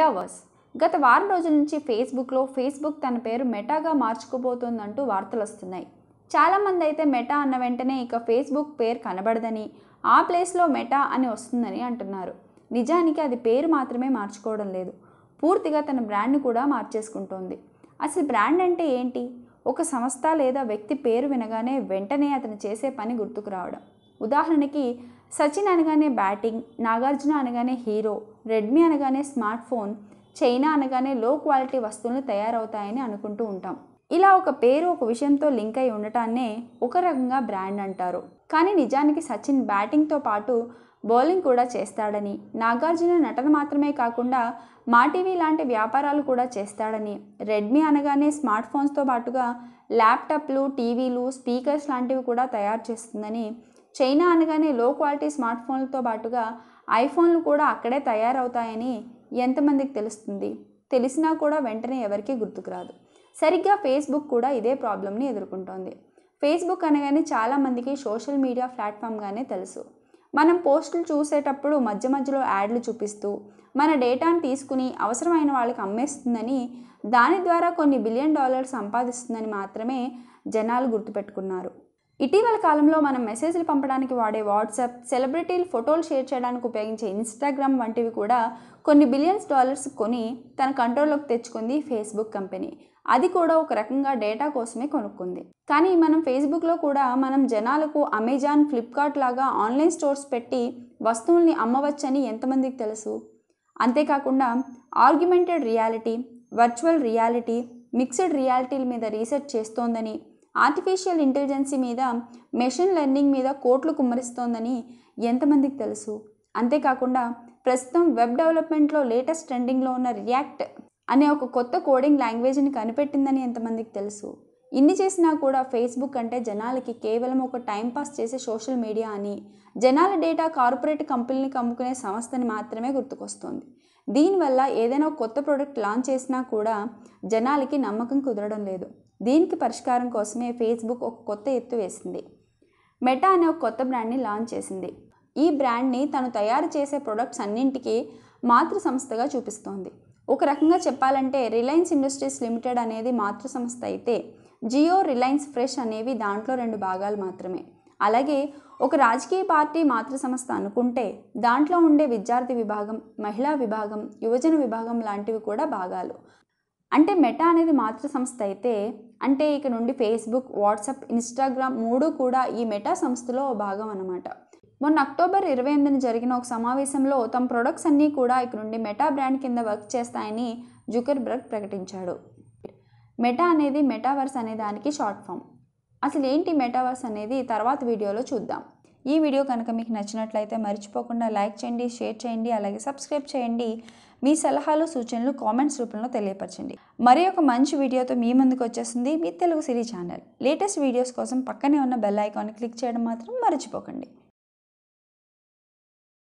metaverse గత వారం రోజుల నుంచి ఫేస్బుక్లో ఫేస్బుక్ తన పేరు మెటాగా మార్చుకోబోతోందంటూ వార్తలు వస్తున్నాయి చాలామంది అయితే మెటా అన్న వెంటనే ఇక ఫేస్బుక్ పేరు కనబడదని ఆ ప్లేస్లో మెటా అని వస్తుందని అంటున్నారు నిజానికి అది పేరు మాత్రమే మార్చుకోవడం లేదు పూర్తిగా తన బ్రాండ్ని కూడా మార్చేసుకుంటోంది అసలు బ్రాండ్ అంటే ఏంటి ఒక సంస్థ లేదా వ్యక్తి పేరు వినగానే వెంటనే అతను చేసే పని గుర్తుకు రావడం ఉదాహరణకి సచిన్ అనగానే బ్యాటింగ్ నాగార్జున అనగానే హీరో రెడ్మీ అనగానే స్మార్ట్ ఫోన్ చైనా అనగానే లో క్వాలిటీ వస్తువులు తయారవుతాయని అనుకుంటూ ఉంటాం ఇలా ఒక పేరు ఒక విషయంతో లింక్ అయి ఉండటాన్నే ఒక రకంగా బ్రాండ్ అంటారు కానీ నిజానికి సచిన్ బ్యాటింగ్తో పాటు బౌలింగ్ కూడా చేస్తాడని నాగార్జున నటన మాత్రమే కాకుండా మా టీవీ లాంటి వ్యాపారాలు కూడా చేస్తాడని రెడ్మీ అనగానే స్మార్ట్ ఫోన్స్తో పాటుగా ల్యాప్టాప్లు టీవీలు స్పీకర్స్ లాంటివి కూడా తయారు చేస్తుందని చైనా అనగానే లో క్వాలిటీ స్మార్ట్ ఫోన్లతో పాటుగా ఐఫోన్లు కూడా అక్కడే తయారవుతాయని ఎంతమందికి తెలుస్తుంది తెలిసినా కూడా వెంటనే ఎవరికీ గుర్తుకురాదు సరిగ్గా ఫేస్బుక్ కూడా ఇదే ప్రాబ్లమ్ని ఎదుర్కొంటోంది ఫేస్బుక్ అనగానే చాలామందికి సోషల్ మీడియా ప్లాట్ఫామ్గానే తెలుసు మనం పోస్టులు చూసేటప్పుడు మధ్య మధ్యలో యాడ్లు చూపిస్తూ మన డేటాను తీసుకుని అవసరమైన వాళ్ళకి అమ్మేస్తుందని దాని ద్వారా కొన్ని బిలియన్ డాలర్స్ సంపాదిస్తుందని మాత్రమే జనాలు గుర్తుపెట్టుకున్నారు ఇటీవల కాలంలో మనం మెసేజ్లు పంపడానికి వాడే వాట్సాప్ సెలబ్రిటీలు ఫోటోలు షేర్ చేయడానికి ఉపయోగించే ఇన్స్టాగ్రామ్ వంటివి కూడా కొన్ని బిలియన్స్ డాలర్స్ కొని తన కంట్రోల్లోకి తెచ్చుకుంది ఫేస్బుక్ కంపెనీ అది కూడా ఒక రకంగా డేటా కోసమే కొనుక్కుంది కానీ మనం ఫేస్బుక్లో కూడా మనం జనాలకు అమెజాన్ ఫ్లిప్కార్ట్ లాగా ఆన్లైన్ స్టోర్స్ పెట్టి వస్తువుల్ని అమ్మవచ్చని ఎంతమందికి తెలుసు అంతేకాకుండా augmented reality virtual reality mixed రియాలిటీల మీద రీసెర్చ్ చేస్తోందని ఆర్టిఫిషియల్ ఇంటెలిజెన్సీ మీద మెషిన్ లెర్నింగ్ మీద కోట్లు కుమ్మరిస్తోందని ఎంతమందికి తెలుసు అంతేకాకుండా ప్రస్తుతం వెబ్ డెవలప్మెంట్లో లేటెస్ట్ ట్రెండింగ్లో ఉన్న రియాక్ట్ అనే ఒక కొత్త కోడింగ్ లాంగ్వేజ్ని కనిపెట్టిందని ఎంతమందికి తెలుసు ఇన్ని చేసినా కూడా ఫేస్బుక్ అంటే జనాలకి కేవలం ఒక టైంపాస్ చేసే సోషల్ మీడియా అని జనాల డేటా కార్పొరేట్ కంపెనీని కమ్ముకునే సంస్థని మాత్రమే గుర్తుకొస్తుంది దీనివల్ల ఏదైనా కొత్త ప్రోడక్ట్ లాంచ్ చేసినా కూడా జనాలకి నమ్మకం కుదరడం లేదు దీనికి పరిష్కారం కోసమే ఫేస్బుక్ ఒక కొత్త ఎత్తు వేసింది మెటా అనే ఒక కొత్త బ్రాండ్ని లాంచ్ చేసింది ఈ బ్రాండ్ని తను తయారు చేసే ప్రొడక్ట్స్ అన్నింటికి మాతృ సంస్థగా చూపిస్తోంది ఒక రకంగా చెప్పాలంటే రిలయన్స్ ఇండస్ట్రీస్ లిమిటెడ్ అనేది మాతృ సంస్థ అయితే జియో రిలయన్స్ ఫ్రెష్ అనేవి దాంట్లో రెండు భాగాలు మాత్రమే అలాగే ఒక రాజకీయ పార్టీ మాతృ సంస్థ అనుకుంటే దాంట్లో ఉండే విద్యార్థి విభాగం మహిళా విభాగం యువజన విభాగం లాంటివి కూడా భాగాలు అంటే మెటా అనేది మాతృ సంస్థ అయితే అంటే ఇక నుండి ఫేస్బుక్ వాట్సాప్ ఇన్స్టాగ్రామ్ మూడు కూడా ఈ మెటా సంస్థలో భాగం అన్నమాట మొన్న అక్టోబర్ ఇరవై ఎనిమిదిన జరిగిన ఒక సమావేశంలో తమ ప్రొడక్ట్స్ అన్నీ కూడా ఇక నుండి మెటా బ్రాండ్ కింద వర్క్ చేస్తాయని జుకర్ బ్రగ్ ప్రకటించాడు మెటా అనేది మెటావర్స్ అనే దానికి షార్ట్ ఫామ్ అసలు ఏంటి మెటావర్స్ అనేది తర్వాత వీడియోలో చూద్దాం ఈ వీడియో కనుక మీకు నచ్చినట్లయితే మర్చిపోకుండా లైక్ చేయండి షేర్ చేయండి అలాగే సబ్స్క్రైబ్ చేయండి మీ సలహాలు సూచనలు కామెంట్స్ రూపంలో తెలియపరచండి మరి ఒక మంచి వీడియోతో మీ ముందుకు వచ్చేసింది మీ Telugu Siri channel latest videos కోసం పక్కనే ఉన్న బెల్ ఐకాన్ క్లిక్ చేయడం మాత్రం మర్చిపోకండి